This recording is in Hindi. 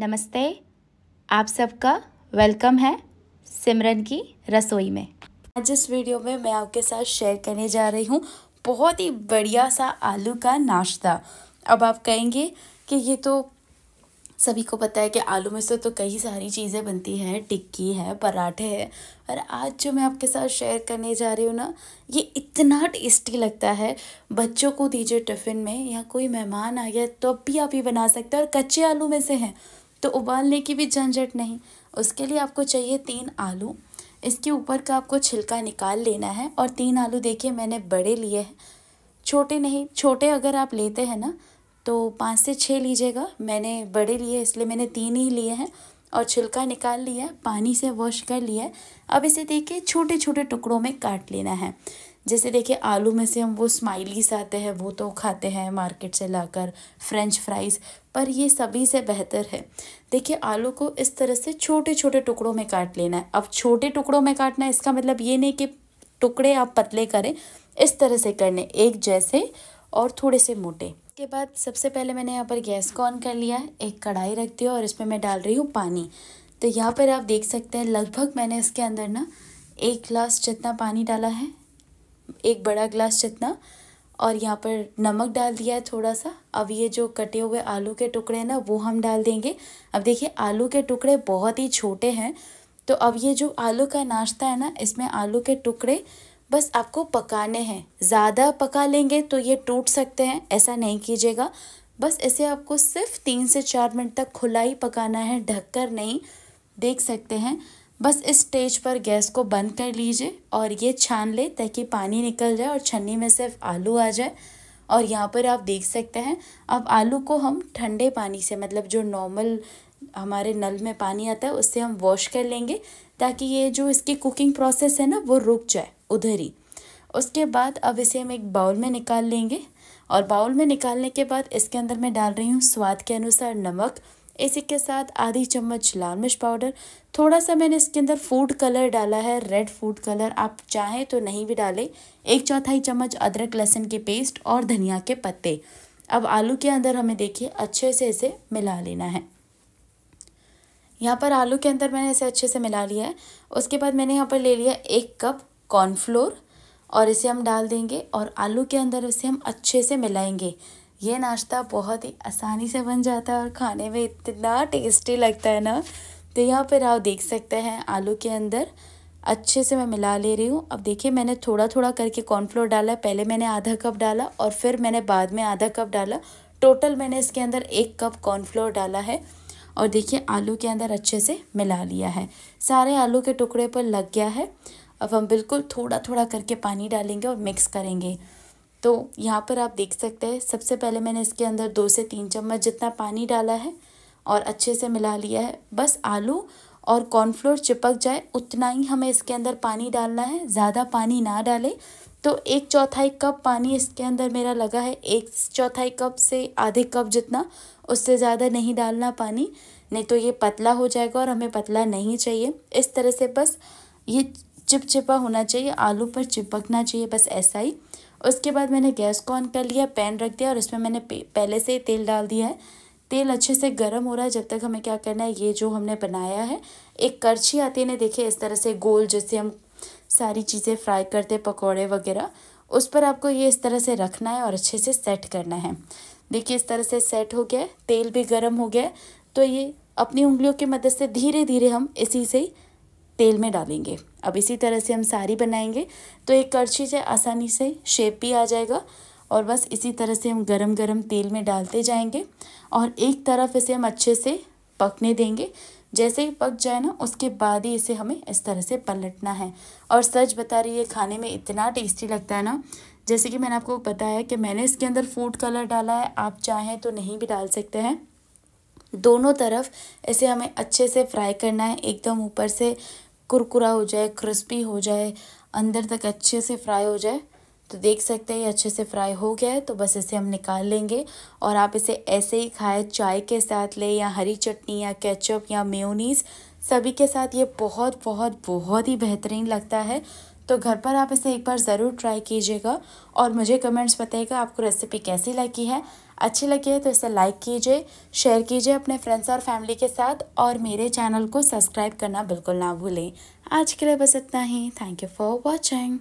नमस्ते आप सबका वेलकम है सिमरन की रसोई में आज इस वीडियो में मैं आपके साथ शेयर करने जा रही हूँ बहुत ही बढ़िया सा आलू का नाश्ता अब आप कहेंगे कि ये तो सभी को पता है कि आलू में से तो कई सारी चीज़ें बनती हैं टिक्की है पराठे हैं और आज जो मैं आपके साथ शेयर करने जा रही हूँ ना ये इतना टेस्टी लगता है बच्चों को दीजिए टिफ़िन में या कोई मेहमान आ गया तो भी आप ये बना सकते हैं और कच्चे आलू में से हैं तो उबालने की भी झंझट नहीं उसके लिए आपको चाहिए तीन आलू इसके ऊपर का आपको छिलका निकाल लेना है और तीन आलू देखिए मैंने बड़े लिए हैं छोटे नहीं छोटे अगर आप लेते हैं ना तो पाँच से छः लीजिएगा मैंने बड़े लिए इसलिए मैंने तीन ही लिए हैं और छिलका निकाल लिया पानी से वॉश कर लिया अब इसे देखिए छोटे छोटे टुकड़ों में काट लेना है जैसे देखिए आलू में से हम वो स्माइलीस आते हैं वो तो खाते हैं मार्केट से लाकर फ्रेंच फ्राइज़ पर ये सभी से बेहतर है देखिए आलू को इस तरह से छोटे छोटे टुकड़ों में काट लेना है अब छोटे टुकड़ों में काटना है इसका मतलब ये नहीं कि टुकड़े आप पतले करें इस तरह से करने एक जैसे और थोड़े से मोटे के बाद सबसे पहले मैंने यहाँ पर गैस को ऑन कर लिया है एक कढ़ाई रखती हूँ और इसमें मैं डाल रही हूँ पानी तो यहाँ पर आप देख सकते हैं लगभग मैंने इसके अंदर ना एक ग्लास जितना पानी डाला है एक बड़ा ग्लास जितना और यहाँ पर नमक डाल दिया है थोड़ा सा अब ये जो कटे हुए आलू के टुकड़े हैं ना वो हम डाल देंगे अब देखिए आलू के टुकड़े बहुत ही छोटे हैं तो अब ये जो आलू का नाश्ता है ना इसमें आलू के टुकड़े बस आपको पकाने हैं ज़्यादा पका लेंगे तो ये टूट सकते हैं ऐसा नहीं कीजिएगा बस इसे आपको सिर्फ तीन से चार मिनट तक खुला ही पकाना है ढककर नहीं देख सकते हैं बस इस स्टेज पर गैस को बंद कर लीजिए और ये छान ले ताकि पानी निकल जाए और छन्नी में सिर्फ आलू आ जाए और यहाँ पर आप देख सकते हैं अब आलू को हम ठंडे पानी से मतलब जो नॉर्मल हमारे नल में पानी आता है उससे हम वॉश कर लेंगे ताकि ये जो इसकी कुकिंग प्रोसेस है ना वो रुक जाए उधर ही उसके बाद अब इसे हम एक बाउल में निकाल लेंगे और बाउल में निकालने के बाद इसके अंदर मैं डाल रही हूँ स्वाद के अनुसार नमक इसी के साथ आधी चम्मच लाल मिर्च पाउडर थोड़ा सा मैंने इसके अंदर फूड कलर डाला है रेड फूड कलर आप चाहें तो नहीं भी डालें एक चौथाई चम्मच अदरक लहसुन के पेस्ट और धनिया के पत्ते अब आलू के अंदर हमें देखिए अच्छे से इसे मिला लेना है यहाँ पर आलू के अंदर मैंने इसे अच्छे से मिला लिया है उसके बाद मैंने यहाँ पर ले लिया एक कप कॉर्नफ्लोर और इसे हम डाल देंगे और आलू के अंदर इसे हम अच्छे से मिलाएंगे ये नाश्ता बहुत ही आसानी से बन जाता है और खाने में इतना टेस्टी लगता है ना तो यहाँ पर आप देख सकते हैं आलू के अंदर अच्छे से मैं मिला ले रही हूँ अब देखिए मैंने थोड़ा थोड़ा करके कॉर्नफ्लोर डाला पहले मैंने आधा कप डाला और फिर मैंने बाद में आधा कप डाला टोटल मैंने इसके अंदर एक कप कॉर्नफ्लोर डाला है और देखिए आलू के अंदर अच्छे से मिला लिया है सारे आलू के टुकड़े पर लग गया है अब हम बिल्कुल थोड़ा थोड़ा करके पानी डालेंगे और मिक्स करेंगे तो यहाँ पर आप देख सकते हैं सबसे पहले मैंने इसके अंदर दो से तीन चम्मच जितना पानी डाला है और अच्छे से मिला लिया है बस आलू और कॉर्नफ्लोर चिपक जाए उतना ही हमें इसके अंदर पानी डालना है ज़्यादा पानी ना डालें तो एक चौथाई कप पानी इसके अंदर मेरा लगा है एक चौथाई कप से आधे कप जितना उससे ज़्यादा नहीं डालना पानी नहीं तो ये पतला हो जाएगा और हमें पतला नहीं चाहिए इस तरह से बस ये चिपचिपा होना चाहिए आलू पर चिपकना चाहिए बस ऐसा ही उसके बाद मैंने गैस को ऑन कर लिया पैन रख दिया और इसमें मैंने पहले से ही तेल डाल दिया है तेल अच्छे से गर्म हो रहा है जब तक हमें क्या करना है ये जो हमने बनाया है एक करछी आती है देखिए इस तरह से गोल जैसे हम सारी चीज़ें फ्राई करते पकौड़े वगैरह उस पर आपको ये इस तरह से रखना है और अच्छे से सेट करना है देखिए इस तरह से सेट हो गया तेल भी गर्म हो गया तो ये अपनी उंगलियों की मदद से धीरे धीरे हम इसी से ही तेल में डालेंगे अब इसी तरह से हम सारी बनाएंगे तो एक करछी से आसानी से शेप भी आ जाएगा और बस इसी तरह से हम गरम गरम तेल में डालते जाएंगे और एक तरफ इसे हम अच्छे से पकने देंगे जैसे ही पक जाए ना उसके बाद ही इसे हमें इस तरह से पलटना है और सच बता रही है खाने में इतना टेस्टी लगता है ना जैसे कि मैंने आपको बताया कि मैंने इसके अंदर फूड कलर डाला है आप चाहें तो नहीं भी डाल सकते हैं दोनों तरफ इसे हमें अच्छे से फ्राई करना है एकदम ऊपर से कुरकुरा हो जाए क्रिस्पी हो जाए अंदर तक अच्छे से फ्राई हो जाए तो देख सकते हैं ये अच्छे से फ्राई हो गया है तो बस इसे हम निकाल लेंगे और आप इसे ऐसे ही खाएं चाय के साथ ले या हरी चटनी या केचप या मेयोनीज़ सभी के साथ ये बहुत बहुत बहुत ही बेहतरीन लगता है तो घर पर आप इसे एक बार ज़रूर ट्राई कीजिएगा और मुझे कमेंट्स बताइएगा आपको रेसिपी कैसी लगी है अच्छी लगी है तो इसे लाइक कीजिए शेयर कीजिए अपने फ्रेंड्स और फैमिली के साथ और मेरे चैनल को सब्सक्राइब करना बिल्कुल ना भूलें आज के लिए बस इतना ही थैंक यू फॉर वॉचिंग